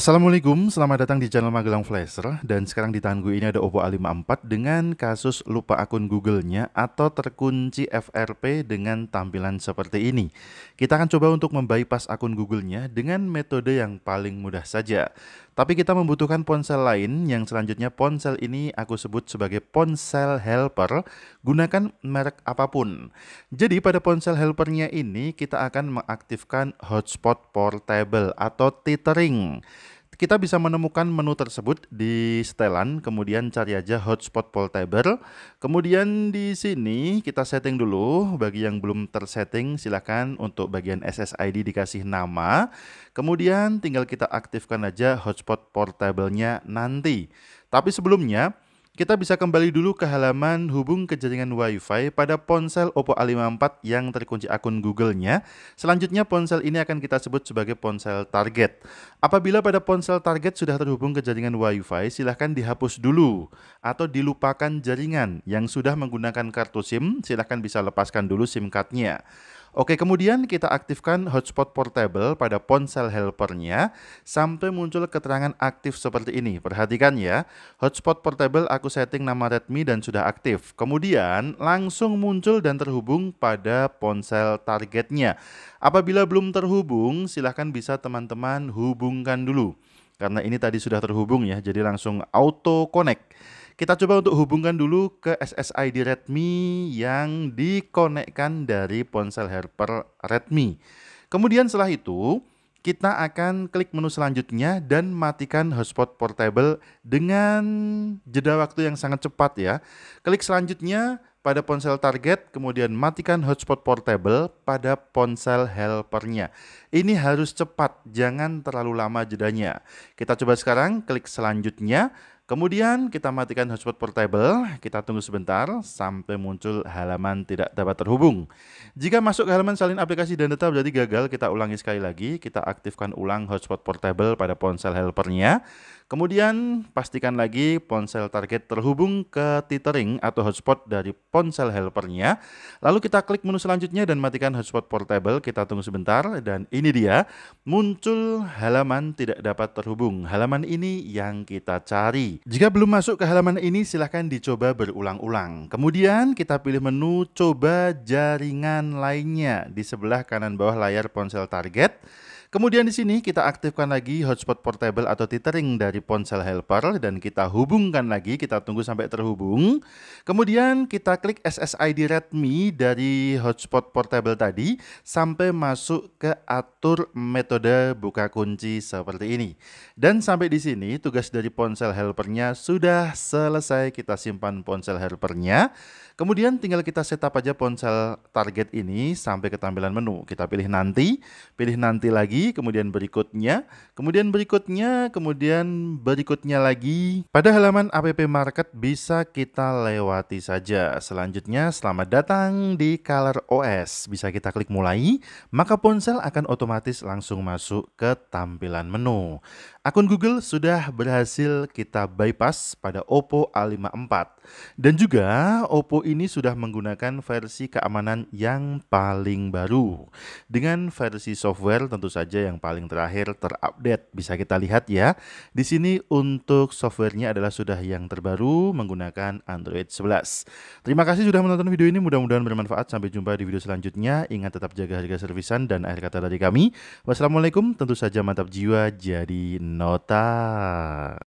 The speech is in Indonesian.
Assalamualaikum, selamat datang di channel Magelang Flasher dan sekarang di tangan gue ini ada Oppo A54 dengan kasus lupa akun Google-nya atau terkunci FRP dengan tampilan seperti ini. Kita akan coba untuk membypass akun Google-nya dengan metode yang paling mudah saja. Tapi kita membutuhkan ponsel lain yang selanjutnya ponsel ini aku sebut sebagai ponsel helper. Gunakan merek apapun. Jadi pada ponsel helpernya ini kita akan mengaktifkan hotspot portable atau tethering. Kita bisa menemukan menu tersebut di setelan, kemudian cari aja hotspot portable, Kemudian di sini kita setting dulu, bagi yang belum tersetting silahkan untuk bagian SSID dikasih nama. Kemudian tinggal kita aktifkan aja hotspot portable-nya nanti. Tapi sebelumnya, kita bisa kembali dulu ke halaman hubung ke jaringan Wi-Fi pada ponsel Oppo A54 yang terkunci akun Google-nya. Selanjutnya ponsel ini akan kita sebut sebagai ponsel target. Apabila pada ponsel target sudah terhubung ke jaringan Wi-Fi, silahkan dihapus dulu atau dilupakan jaringan. Yang sudah menggunakan kartu SIM, silahkan bisa lepaskan dulu SIM card-nya. Oke, kemudian kita aktifkan hotspot portable pada ponsel helpernya sampai muncul keterangan aktif seperti ini. Perhatikan ya, hotspot portable aku setting nama Redmi dan sudah aktif. Kemudian langsung muncul dan terhubung pada ponsel targetnya. Apabila belum terhubung, silahkan bisa teman-teman hubungkan dulu. Karena ini tadi sudah terhubung ya, jadi langsung auto connect. Kita coba untuk hubungkan dulu ke SSID Redmi yang dikonekkan dari ponsel helper Redmi. Kemudian setelah itu, kita akan klik menu selanjutnya dan matikan hotspot portable dengan jeda waktu yang sangat cepat ya. Klik selanjutnya pada ponsel target, kemudian matikan hotspot portable pada ponsel helpernya. Ini harus cepat, jangan terlalu lama jedanya. Kita coba sekarang, klik selanjutnya, Kemudian kita matikan hotspot portable, kita tunggu sebentar sampai muncul halaman tidak dapat terhubung. Jika masuk ke halaman salin aplikasi dan data berarti gagal, kita ulangi sekali lagi, kita aktifkan ulang hotspot portable pada ponsel helpernya. Kemudian pastikan lagi ponsel target terhubung ke tethering atau hotspot dari ponsel helpernya. Lalu kita klik menu selanjutnya dan matikan hotspot portable, kita tunggu sebentar dan ini dia muncul halaman tidak dapat terhubung. Halaman ini yang kita cari. Jika belum masuk ke halaman ini, silahkan dicoba berulang-ulang. Kemudian kita pilih menu coba jaringan lainnya di sebelah kanan bawah layar ponsel target. Kemudian di sini kita aktifkan lagi hotspot portable atau tethering dari ponsel helper dan kita hubungkan lagi, kita tunggu sampai terhubung. Kemudian kita klik SSID Redmi dari hotspot portable tadi sampai masuk ke atur metode buka kunci seperti ini. Dan sampai di sini tugas dari ponsel helpernya sudah selesai, kita simpan ponsel helpernya. Kemudian tinggal kita setup aja ponsel target ini sampai ke tampilan menu. Kita pilih nanti, pilih nanti lagi kemudian berikutnya, kemudian berikutnya, kemudian berikutnya lagi. Pada halaman APP Market bisa kita lewati saja. Selanjutnya, selamat datang di Color OS. Bisa kita klik mulai, maka ponsel akan otomatis langsung masuk ke tampilan menu. Akun Google sudah berhasil kita bypass pada Oppo A54. Dan juga Oppo ini sudah menggunakan versi keamanan yang paling baru. Dengan versi software tentu saja saja yang paling terakhir terupdate bisa kita lihat ya. Di sini untuk softwarenya adalah sudah yang terbaru menggunakan Android 11. Terima kasih sudah menonton video ini, mudah-mudahan bermanfaat. Sampai jumpa di video selanjutnya. Ingat tetap jaga harga servisan dan akhir kata dari kami. Wassalamualaikum, tentu saja mantap jiwa jadi nota.